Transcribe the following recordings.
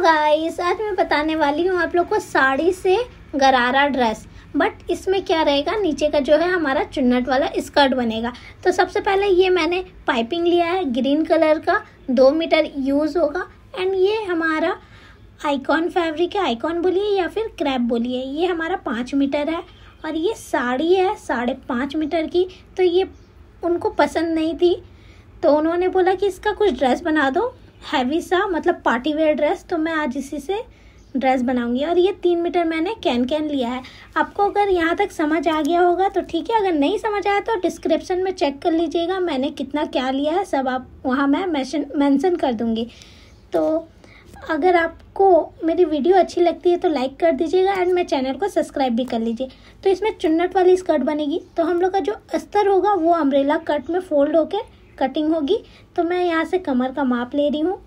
guys आज मैं बताने वाली हूँ आप लोग को साड़ी से गरारा ड्रेस बट इसमें क्या रहेगा नीचे का जो है हमारा चुन्नट वाला स्कर्ट बनेगा तो सबसे पहले ये मैंने पाइपिंग लिया है ग्रीन कलर का दो मीटर यूज़ होगा एंड ये हमारा आइकॉन फैब्रिक है आइकॉन बोलिए या फिर क्रैप बोलिए ये हमारा पाँच मीटर है और ये साड़ी है साढ़े पाँच मीटर की तो ये उनको पसंद नहीं थी तो उन्होंने बोला कि इसका कुछ ड्रेस बना दो हैवी सा मतलब पार्टी वेयर ड्रेस तो मैं आज इसी से ड्रेस बनाऊंगी और ये तीन मीटर मैंने कैन कैन लिया है आपको अगर यहाँ तक समझ आ गया होगा तो ठीक है अगर नहीं समझ आया तो डिस्क्रिप्शन में चेक कर लीजिएगा मैंने कितना क्या लिया है सब आप वहाँ मैं मैंसन कर दूँगी तो अगर आपको मेरी वीडियो अच्छी लगती है तो लाइक कर दीजिएगा एंड मेरे चैनल को सब्सक्राइब भी कर लीजिए तो इसमें चुन्नट वाली स्कर्ट बनेगी तो हम लोग का जो अस्तर होगा वो अम्ब्रेला कट में फोल्ड होकर कटिंग होगी तो मैं यहाँ से कमर का माप ले रही हूँ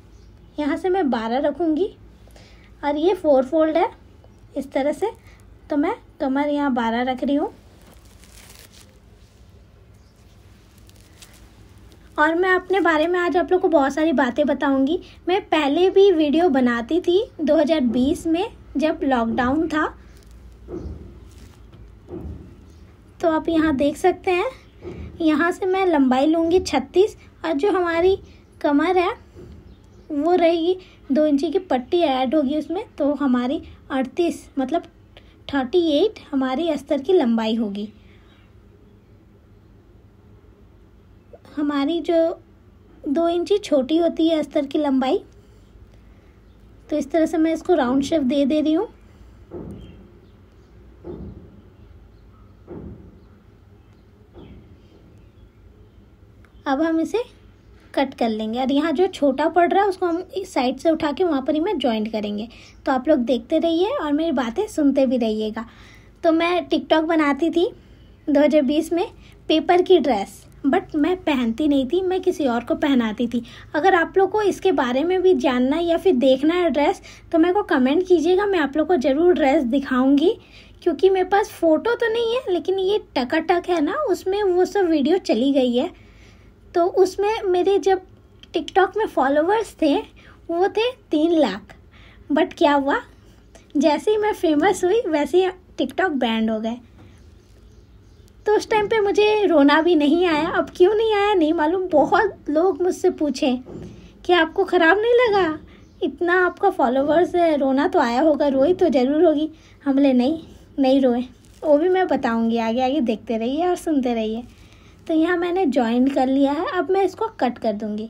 यहाँ से मैं बारह रखूँगी और ये फोर फोल्ड है इस तरह से तो मैं कमर यहाँ बारह रख रही हूँ और मैं अपने बारे में आज आप लोग को बहुत सारी बातें बताऊँगी मैं पहले भी वीडियो बनाती थी 2020 में जब लॉकडाउन था तो आप यहाँ देख सकते हैं यहाँ से मैं लंबाई लूँगी छत्तीस और जो हमारी कमर है वो रहेगी दो इंची की पट्टी ऐड होगी उसमें तो हमारी अड़तीस मतलब थर्टी एट हमारी अस्तर की लंबाई होगी हमारी जो दो इंची छोटी होती है अस्तर की लंबाई तो इस तरह से मैं इसको राउंड शेप दे दे रही हूँ अब हम इसे कट कर लेंगे और यहाँ जो छोटा पड़ रहा है उसको हम इस साइड से उठा के वहाँ पर ही मैं ज्वाइंट करेंगे तो आप लोग देखते रहिए और मेरी बातें सुनते भी रहिएगा तो मैं टिकटॉक बनाती थी 2020 में पेपर की ड्रेस बट मैं पहनती नहीं थी मैं किसी और को पहनाती थी अगर आप लोग को इसके बारे में भी जानना या फिर देखना है ड्रेस तो मेरे को कमेंट कीजिएगा मैं आप लोग को ज़रूर ड्रेस दिखाऊँगी क्योंकि मेरे पास फ़ोटो तो नहीं है लेकिन ये टकाटक है ना उसमें वो सब वीडियो चली गई है तो उसमें मेरे जब टिकटॉक में फॉलोअर्स थे वो थे तीन लाख बट क्या हुआ जैसे ही मैं फेमस हुई वैसे ही टिकटॉक बैंड हो गए तो उस टाइम पे मुझे रोना भी नहीं आया अब क्यों नहीं आया नहीं मालूम बहुत लोग मुझसे पूछे कि आपको ख़राब नहीं लगा इतना आपका फॉलोवर्स है रोना तो आया होगा रोई तो ज़रूर होगी हमले नहीं नहीं रोए वो भी मैं बताऊंगी आगे आगे देखते रहिए और सुनते रहिए तो यहाँ मैंने ज्वाइन कर लिया है अब मैं इसको कट कर दूँगी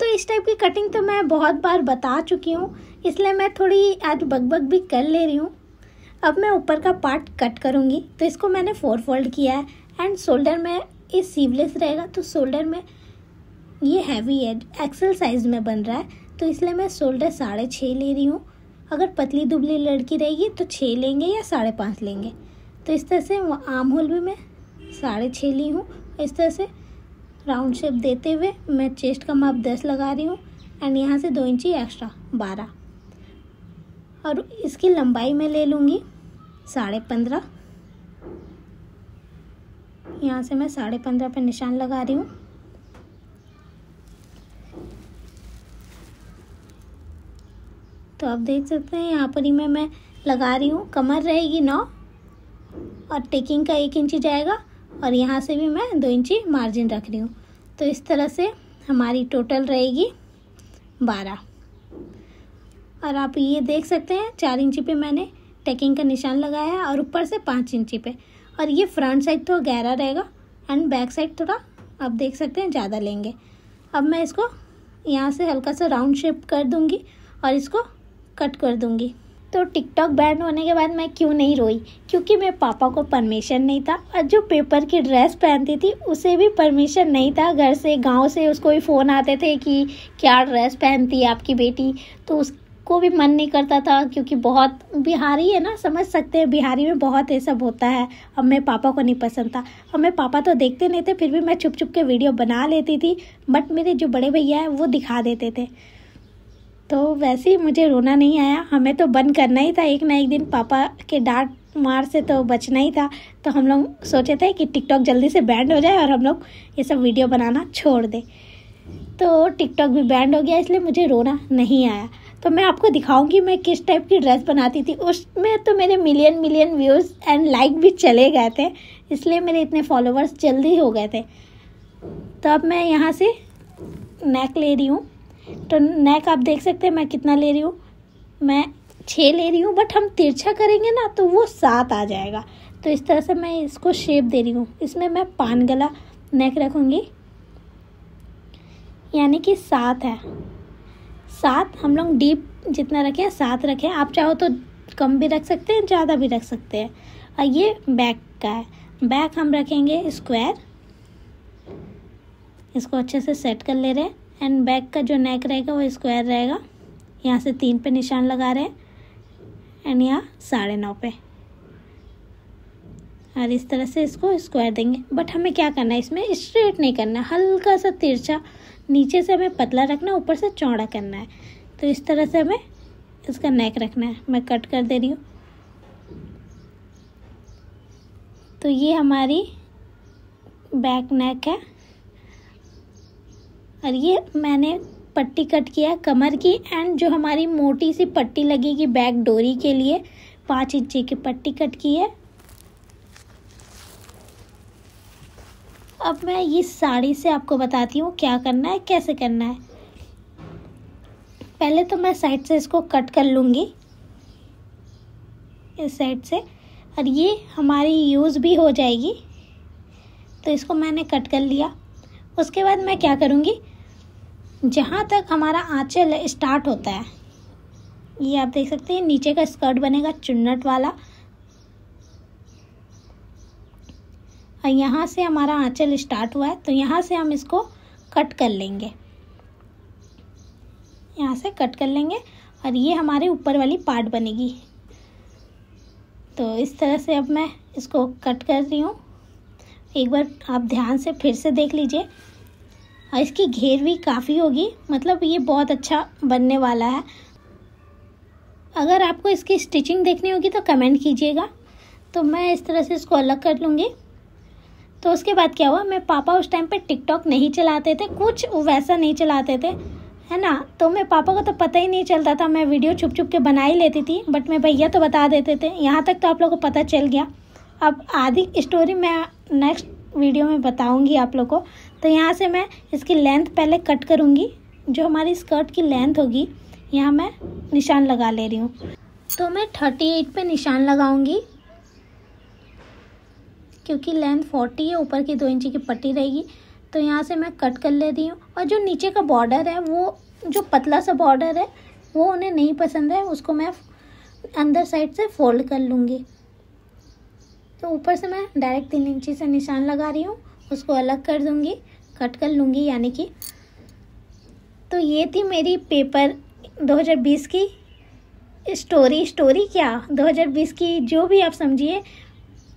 तो इस टाइप की कटिंग तो मैं बहुत बार बता चुकी हूँ इसलिए मैं थोड़ी आज बकबक भी कर ले रही हूँ अब मैं ऊपर का पार्ट कट करूँगी तो इसको मैंने फोर फोल्ड किया है एंड शोल्डर में ये सीवलेस रहेगा तो शोल्डर में ये हैवी है एक्सल साइज़ में बन रहा है तो इसलिए मैं शोल्डर साढ़े छः ले रही हूँ अगर पतली दुबली लड़की रहेगी तो छः लेंगे या साढ़े पाँच लेंगे तो इस तरह से आम होल भी मैं साढ़े छः ली हूँ इस तरह से राउंड शेप देते हुए मैं चेस्ट का माप दस लगा रही हूँ एंड यहाँ से दो इंची एक्स्ट्रा बारह और इसकी लंबाई मैं ले लूँगी साढ़े पंद्रह यहाँ से मैं साढ़े पंद्रह पर निशान लगा रही हूँ तो आप देख सकते हैं यहाँ पर ही मैं मैं लगा रही हूँ कमर रहेगी नौ और टेकिंग का एक इंची जाएगा और यहाँ से भी मैं दो इंची मार्जिन रख रही हूँ तो इस तरह से हमारी टोटल रहेगी बारह और आप ये देख सकते हैं चार इंची पे मैंने टैकिंग का निशान लगाया है और ऊपर से पाँच इंची पे और ये फ्रंट साइड थोड़ा गहरा रहेगा एंड बैक साइड थोड़ा आप देख सकते हैं ज़्यादा लेंगे अब मैं इसको यहाँ से हल्का सा राउंड शेप कर दूँगी और इसको कट कर दूँगी तो टिकटॉक बैन होने के बाद मैं क्यों नहीं रोई क्योंकि मेरे पापा को परमिशन नहीं था और जो पेपर की ड्रेस पहनती थी उसे भी परमिशन नहीं था घर से गांव से उसको भी फ़ोन आते थे कि क्या ड्रेस पहनती है आपकी बेटी तो उसको भी मन नहीं करता था क्योंकि बहुत बिहारी है ना समझ सकते हैं बिहारी में बहुत ये सब होता है अब मेरे पापा को नहीं पसंद था अब मेरे पापा तो देखते नहीं थे फिर भी मैं छुप छुप के वीडियो बना लेती थी बट मेरे जो बड़े भैया हैं वो दिखा देते थे तो वैसे ही मुझे रोना नहीं आया हमें तो बंद करना ही था एक ना एक दिन पापा के डांट मार से तो बचना ही था तो हम लोग सोचे थे कि टिकटॉक जल्दी से बैंड हो जाए और हम लोग ये सब वीडियो बनाना छोड़ दें तो टिकटॉक भी बैंड हो गया इसलिए मुझे रोना नहीं आया तो मैं आपको दिखाऊंगी मैं किस टाइप की ड्रेस बनाती थी उसमें तो मेरे million million views and like भी चले गए थे इसलिए मेरे इतने फॉलोवर्स जल्दी हो गए थे तो अब मैं यहाँ से नेक ले रही हूँ तो नेक आप देख सकते हैं मैं कितना ले रही हूँ मैं छः ले रही हूँ बट हम तिरछा करेंगे ना तो वो सात आ जाएगा तो इस तरह से मैं इसको शेप दे रही हूँ इसमें मैं पान गला नेक रखूँगी यानी कि सात है सात हम लोग डीप जितना रखें सात रखें आप चाहो तो कम भी रख सकते हैं ज़्यादा भी रख सकते हैं और ये बैक का है बैक हम रखेंगे स्क्वायर इसको अच्छे से सेट कर ले रहे हैं एंड बैक का जो नेक रहेगा वो स्क्वायर रहेगा यहाँ से तीन पे निशान लगा रहे हैं एंड यहाँ साढ़े नौ पे और इस तरह से इसको स्क्वायर देंगे बट हमें क्या करना है इसमें स्ट्रेट नहीं करना हल्का सा तिरछा नीचे से हमें पतला रखना ऊपर से चौड़ा करना है तो इस तरह से हमें इसका नेक रखना है मैं कट कर दे रही हूँ तो ये हमारी बैक नेक है और ये मैंने पट्टी कट किया कमर की एंड जो हमारी मोटी सी पट्टी लगेगी बैक डोरी के लिए पाँच इंची की पट्टी कट की है अब मैं ये साड़ी से आपको बताती हूँ क्या करना है कैसे करना है पहले तो मैं साइड से इसको कट कर लूँगी इस साइड से और ये हमारी यूज़ भी हो जाएगी तो इसको मैंने कट कर लिया उसके बाद मैं क्या करूँगी जहाँ तक हमारा आँचल स्टार्ट होता है ये आप देख सकते हैं नीचे का स्कर्ट बनेगा चुन्नट वाला और यहाँ से हमारा आँचल स्टार्ट हुआ है तो यहाँ से हम इसको कट कर लेंगे यहाँ से कट कर लेंगे और ये हमारे ऊपर वाली पार्ट बनेगी तो इस तरह से अब मैं इसको कट कर रही हूँ एक बार आप ध्यान से फिर से देख लीजिए और इसकी घेर भी काफ़ी होगी मतलब ये बहुत अच्छा बनने वाला है अगर आपको इसकी स्टिचिंग देखनी होगी तो कमेंट कीजिएगा तो मैं इस तरह से इसको अलग कर लूँगी तो उसके बाद क्या हुआ मैं पापा उस टाइम पे टिकटॉक नहीं चलाते थे कुछ वैसा नहीं चलाते थे है ना तो मैं पापा को तो पता ही नहीं चलता था मैं वीडियो छुप छुप के बना ही लेती थी बट मैं भैया तो बता देते थे यहाँ तक तो आप लोगों को पता चल गया अब आधी स्टोरी मैं नेक्स्ट वीडियो में बताऊँगी आप लोग को तो यहाँ से मैं इसकी लेंथ पहले कट करूँगी जो हमारी स्कर्ट की लेंथ होगी यहाँ मैं निशान लगा ले रही हूँ तो मैं थर्टी एट पर निशान लगाऊंगी क्योंकि लेंथ फोर्टी है ऊपर की दो इंची की पट्टी रहेगी तो यहाँ से मैं कट कर ले रही हूँ और जो नीचे का बॉर्डर है वो जो पतला सा बॉर्डर है वो उन्हें नहीं पसंद है उसको मैं अंदर साइड से फोल्ड कर लूँगी तो ऊपर से मैं डायरेक्ट तीन इंची से निशान लगा रही हूँ उसको अलग कर दूँगी कट कर लूँगी यानी कि तो ये थी मेरी पेपर 2020 की स्टोरी स्टोरी क्या 2020 की जो भी आप समझिए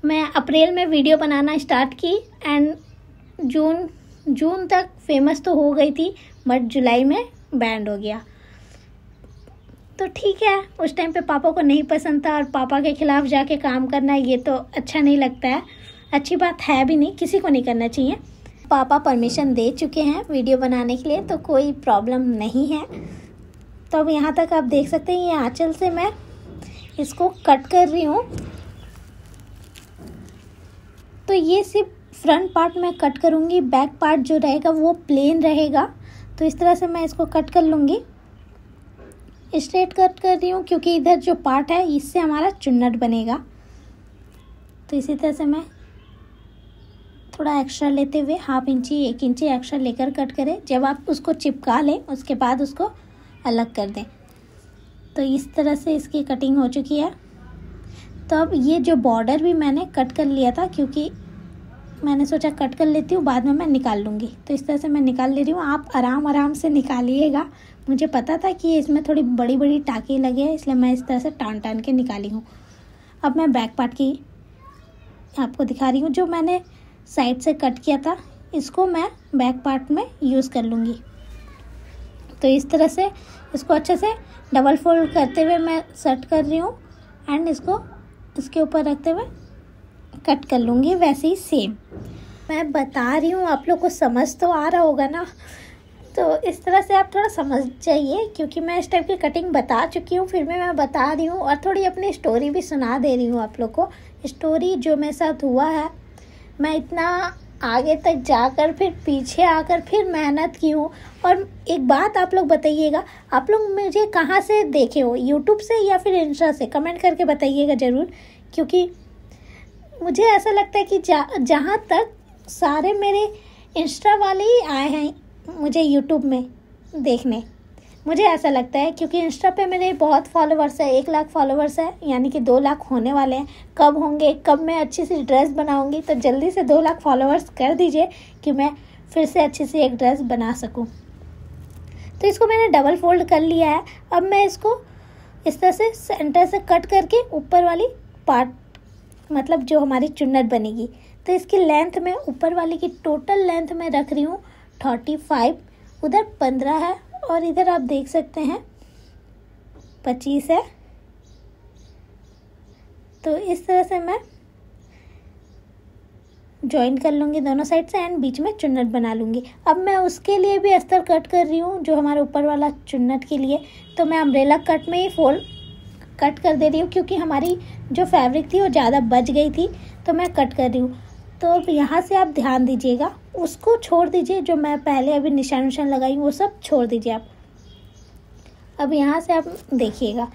मैं अप्रैल में वीडियो बनाना स्टार्ट की एंड जून जून तक फेमस तो हो गई थी बट जुलाई में बैंड हो गया तो ठीक है उस टाइम पे पापा को नहीं पसंद था और पापा के ख़िलाफ़ जाके काम करना ये तो अच्छा नहीं लगता है अच्छी बात है भी नहीं किसी को नहीं करना चाहिए पापा परमिशन दे चुके हैं वीडियो बनाने के लिए तो कोई प्रॉब्लम नहीं है तो अब यहाँ तक आप देख सकते हैं ये आँचल से मैं इसको कट कर रही हूँ तो ये सिर्फ फ्रंट पार्ट मैं कट करूँगी बैक पार्ट जो रहेगा वो प्लेन रहेगा तो इस तरह से मैं इसको कट कर लूँगी स्ट्रेट कट कर रही हूँ क्योंकि इधर जो पार्ट है इससे हमारा चुन्नट बनेगा तो इसी तरह से मैं थोड़ा एक्स्ट्रा लेते हुए हाफ इंची एक इंची एक्स्ट्रा लेकर कट करें जब आप उसको चिपका लें उसके बाद उसको अलग कर दें तो इस तरह से इसकी कटिंग हो चुकी है तो अब ये जो बॉर्डर भी मैंने कट कर लिया था क्योंकि मैंने सोचा कट कर लेती हूँ बाद में मैं निकाल लूँगी तो इस तरह से मैं निकाल ले रही हूँ आप आराम आराम से निकालिएगा मुझे पता था कि इसमें थोड़ी बड़ी बड़ी टाँके लगे हैं इसलिए मैं इस तरह से टान टान के निकाली हूँ अब मैं बैक पार्ट की आपको दिखा रही हूँ जो मैंने साइड से कट किया था इसको मैं बैक पार्ट में यूज़ कर लूँगी तो इस तरह से इसको अच्छे से डबल फोल्ड करते हुए मैं सेट कर रही हूँ एंड इसको इसके ऊपर रखते हुए कट कर लूँगी वैसे ही सेम मैं बता रही हूँ आप लोग को समझ तो आ रहा होगा ना तो इस तरह से आप थोड़ा समझ जाइए क्योंकि मैं इस टाइप की कटिंग बता चुकी हूँ फिर भी मैं बता रही हूँ और थोड़ी अपनी स्टोरी भी सुना दे रही हूँ आप लोग को स्टोरी जो मेरे साथ हुआ है मैं इतना आगे तक जाकर फिर पीछे आकर फिर मेहनत की हूँ और एक बात आप लोग बताइएगा आप लोग मुझे कहाँ से देखे हो यूट्यूब से या फिर इंस्टा से कमेंट करके बताइएगा ज़रूर क्योंकि मुझे ऐसा लगता है कि जहाँ तक सारे मेरे इंस्टा वाले ही आए हैं मुझे यूट्यूब में देखने मुझे ऐसा लगता है क्योंकि इंस्टा पे मेरे बहुत फॉलोअर्स है एक लाख फॉलोअर्स है यानी कि दो लाख होने वाले हैं कब होंगे कब मैं अच्छी सी ड्रेस बनाऊंगी तो जल्दी से दो लाख फॉलोअर्स कर दीजिए कि मैं फिर से अच्छी सी एक ड्रेस बना सकूँ तो इसको मैंने डबल फोल्ड कर लिया है अब मैं इसको इस तरह से सेंटर से कट करके ऊपर वाली पार्ट मतलब जो हमारी चुन्नट बनेगी तो इसकी लेंथ में ऊपर वाली की टोटल लेंथ में रख रही हूँ थर्टी फाइव उधर पंद्रह है और इधर आप देख सकते हैं पच्चीस है तो इस तरह से मैं ज्वाइन कर लूँगी दोनों साइड से एंड बीच में चुन्नट बना लूँगी अब मैं उसके लिए भी अस्तर कट कर रही हूँ जो हमारे ऊपर वाला चुन्नट के लिए तो मैं अम्ब्रेला कट में ही फोल्ड कट कर दे रही हूँ क्योंकि हमारी जो फैब्रिक थी वो ज़्यादा बच गई थी तो मैं कट कर रही हूँ तो यहाँ से आप ध्यान दीजिएगा उसको छोड़ दीजिए जो मैं पहले अभी निशान निशान लगाई वो सब छोड़ दीजिए आप अब यहाँ से आप देखिएगा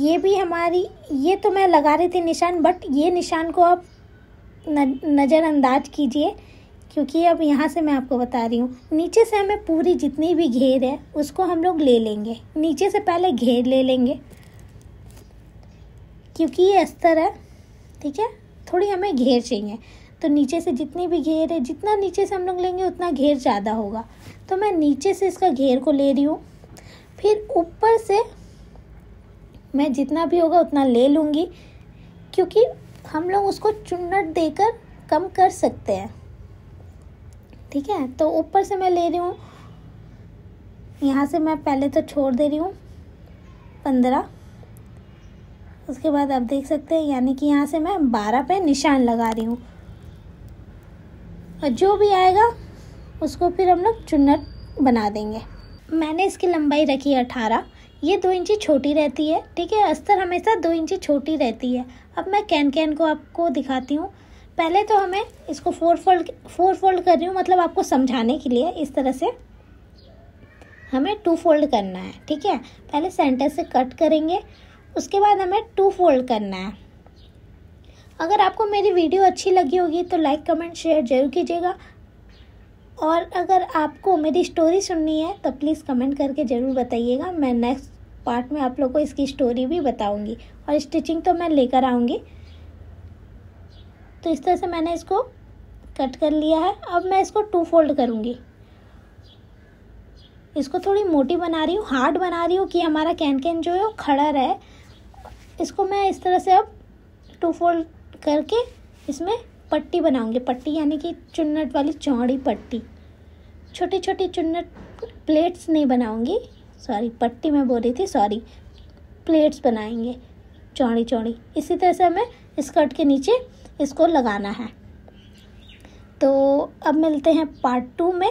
ये भी हमारी ये तो मैं लगा रही थी निशान बट ये निशान को आप नज़रअंदाज कीजिए क्योंकि अब यहाँ से मैं आपको बता रही हूँ नीचे से हमें पूरी जितनी भी घेर है उसको हम लोग ले लेंगे नीचे से पहले घेर ले लेंगे क्योंकि ये अस्तर है ठीक है थोड़ी हमें घेर चाहिए तो नीचे से जितनी भी घेर है जितना नीचे से हम लोग लेंगे उतना घेर ज़्यादा होगा तो मैं नीचे से इसका घेर को ले रही हूँ फिर ऊपर से मैं जितना भी होगा उतना ले लूँगी क्योंकि हम लोग उसको चुन्नट देकर कम कर सकते हैं ठीक है तो ऊपर से मैं ले रही हूँ यहाँ से मैं पहले तो छोड़ दे रही हूँ पंद्रह उसके बाद आप देख सकते हैं यानी कि यहाँ से मैं बारह पे निशान लगा रही हूँ और जो भी आएगा उसको फिर हम लोग चुन्नट बना देंगे मैंने इसकी लंबाई रखी है अठारह ये दो इंची छोटी रहती है ठीक है अस्तर हमेशा दो इंची छोटी रहती है अब मैं कैन कैन को आपको दिखाती हूँ पहले तो हमें इसको फोर फोल्ड फोर फोल्ड कर रही हूँ मतलब आपको समझाने के लिए इस तरह से हमें टू फोल्ड करना है ठीक है पहले सेंटर से कट करेंगे उसके बाद हमें टू फोल्ड करना है अगर आपको मेरी वीडियो अच्छी लगी होगी तो लाइक कमेंट शेयर जरूर कीजिएगा और अगर आपको मेरी स्टोरी सुननी है तो प्लीज़ कमेंट करके ज़रूर बताइएगा मैं नेक्स्ट पार्ट में आप लोग को इसकी स्टोरी भी बताऊंगी और स्टिचिंग तो मैं लेकर आऊँगी तो इस तरह से मैंने इसको कट कर लिया है अब मैं इसको टू फोल्ड करूँगी इसको थोड़ी मोटी बना रही हूँ हार्ड बना रही हूँ कि हमारा कैन कैन जो है वो खड़ा रहे इसको मैं इस तरह से अब टू फोल्ड करके इसमें पट्टी बनाऊंगी पट्टी यानी कि चुन्नट वाली चौड़ी पट्टी छोटी छोटी चुन्नट प्लेट्स नहीं बनाऊंगी सॉरी पट्टी मैं बोल रही थी सॉरी प्लेट्स बनाएंगे चौड़ी चौड़ी इसी तरह से हमें स्कर्ट के नीचे इसको लगाना है तो अब मिलते हैं पार्ट टू में